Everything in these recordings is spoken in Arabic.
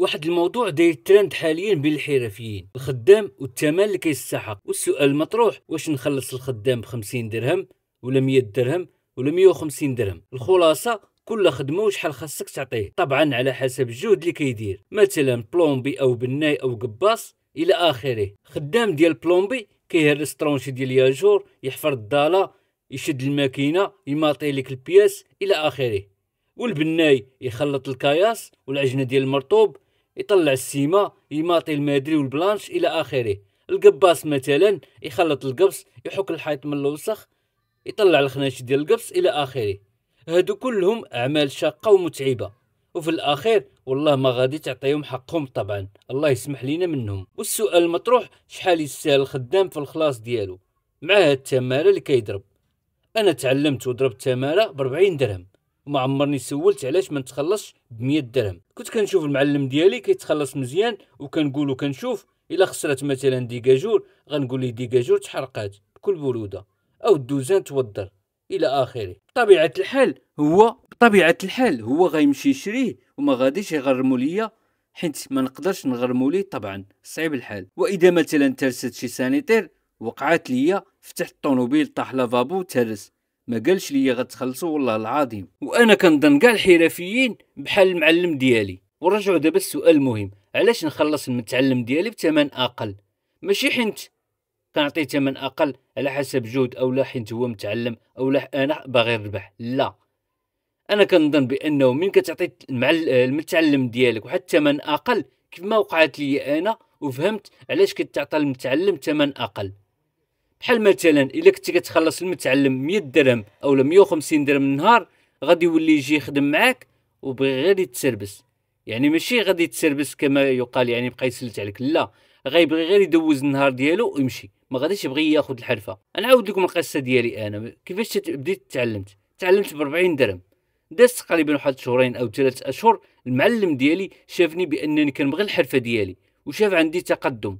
واحد الموضوع داير ترند حاليا بين الحرفيين الخدام والثمن اللي كيستحق والسؤال المطروح واش نخلص الخدام ب 50 درهم ولا 100 درهم ولا 150 درهم الخلاصه كل خدمه وشحال خاصك تعطيه طبعا على حسب الجهد اللي كيدير مثلا بلومبي او بناي او قباص الى اخره خدام ديال بلومبي كيهرس طرونشي ديال ياجور يحفر الضاله يشد الماكينه يماطي لك البياس الى اخره والبناي يخلط الكياس والعجنه ديال المرطوب يطلع السيما يماطي المادري والبلانش الى اخره القباص مثلا يخلط القبص يحك الحيط من الوسخ يطلع الخناش ديال القبص الى اخره هادو كلهم اعمال شاقه ومتعبه وفي الاخير والله ما غادي تعطيهم حقهم طبعا الله يسمح لينا منهم والسؤال المطروح شحال يستاهل الخدام في الخلاص ديالو مع هاد التماره اللي كيضرب انا تعلمت وضربت تماره ب 40 درهم وما عمرني سولت علاش ما نتخلصش ب 100 درهم كنت كنشوف المعلم ديالي كيتخلص مزيان وكنقول كنشوف الا خسرت مثلا ديكاجور غنقول ليه ديكاجور تحرقات بكل بروده او الدوزان توضر الى اخره بطبيعه الحال هو بطبيعه الحال هو غيمشي يشريه وما غاديش يغرمو ليا حيت ما نقدرش نغرمو ليه طبعا صعيب الحال واذا مثلا ترست شي سانيتير وقعات ليا فتحت الطوموبيل طاح لافابو ترس ما قالش لي غتخلصوا والله العظيم وانا كنظن كاع الحرفيين بحال المعلم ديالي ونرجعوا دابا السؤال المهم علاش نخلص المتعلم ديالي بثمن اقل ماشي حنت كنعطيه ثمن اقل على حسب جهد او لا حنت هو متعلم او لا انا باغي نربح لا انا كنظن بانه من كتعطي المتعلم ديالك واحد الثمن اقل كيف ما وقعت لي انا وفهمت علاش كتعطى المتعلم ثمن اقل بحال مثلا الا كنتي كتخلص المتعلم 100 درهم اولا 150 درهم النهار غادي يولي يجي يخدم معاك وبغي غير يتسربس يعني ماشي غادي يتسربس كما يقال يعني بقى يسلت عليك لا غيبغي غير يدوز النهار ديالو ويمشي ما غاديش يبغي ياخذ الحرفه انا عاود لكم القصه ديالي انا كيفاش بديت تعلمت تعلمت ب 40 درهم دازت تقريبا واحد شهرين او ثلاث اشهر المعلم ديالي شافني بانني كنبغي الحرفه ديالي وشاف عندي تقدم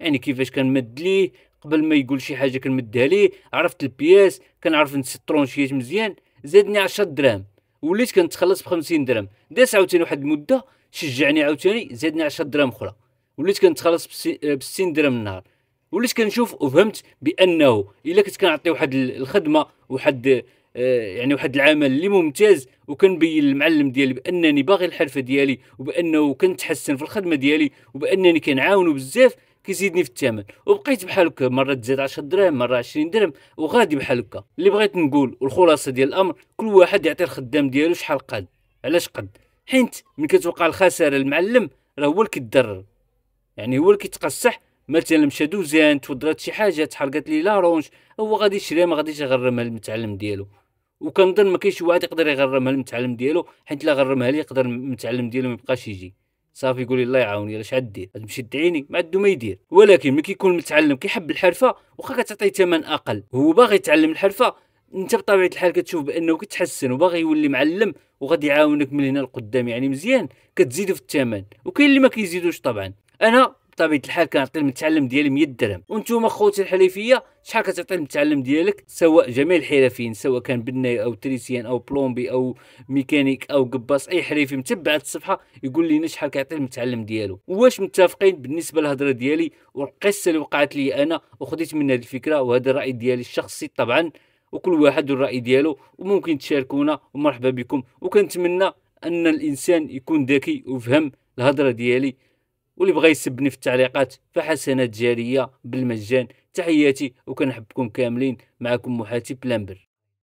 يعني كيفاش كنمد ليه قبل ما يقول شي حاجه كنمدها ليه عرفت البياس كنعرف الطرونشيات مزيان زادني 10 دراهم وليت كنتخلص ب 50 درهم داس عاوتاني واحد المده شجعني عاوتاني زادني 10 دراهم اخرى وليت كنتخلص ب 60 درهم النهار وليت كنشوف وفهمت بانه الا كنت كنعطي واحد الخدمه واحد آه، يعني واحد العمل اللي ممتاز وكنبين المعلم ديالي بانني باغي الحرفه ديالي وبانه كنتحسن في الخدمه ديالي وبانني كنعاونو بزاف كيزيدني في الثمن وبقيت بحال هكا مره تزيد 10 دراهم مره 20 درهم وغادي بحال هكا اللي بغيت نقول والخلاصه ديال الامر كل واحد يعطي الخدام ديالو شحال قد علاش قد حيت ملي كتوقع الخساره المعلم راه هو اللي كيتضرر يعني هو اللي كيتقصح مثلا مشى دوزان تودرات شي حاجه تحرقات لي لارونج هو غادي يشريها ما غاديش يغرمها المتعلم ديالو وكنظن ما كاينش واحد يقدر يغرمها المتعلم ديالو حيت لا غرمها ليه يقدر المتعلم ديالو ما يبقاش يجي صافي يقول الله يعاوني لاش عدير غتمشي تدعيني ما عندو ما يدير ولكن ملي كيكون متعلم كيحب الحرفه واخا كتعطيه ثمن اقل هو باغي يتعلم الحرفه انت بطبيعه الحال كتشوف بانه كتحسن وباغي يولي معلم وغادي يعاونك من هنا لقدام يعني مزيان كتزيدو في الثمن وكاين اللي ما كيزيدوش طبعا انا بطبيعه الحال كنعطي المتعلم ديالي 100 درهم وانتم خوتي الحليفية شحال كتعطي المتعلم ديالك سواء جميع الحرفيين سواء كان بناي او تريسيان او بلومبي او ميكانيك او قباص اي حليفي متبع الصفحه يقول لنا شحال كيعطي المتعلم ديالو واش متفقين بالنسبه للهضره ديالي والقصه اللي وقعت لي انا وخديت من هذه الفكره وهذا الراي ديالي الشخصي طبعا وكل واحد والراي ديالو وممكن تشاركونا ومرحبا بكم وكنتمنى ان الانسان يكون ذكي وفهم الهضره ديالي واللي بغى يسبني في التعليقات فحسنات جاريه بالمجان تحياتي وكنحبكم كاملين معكم محاتي بلامبر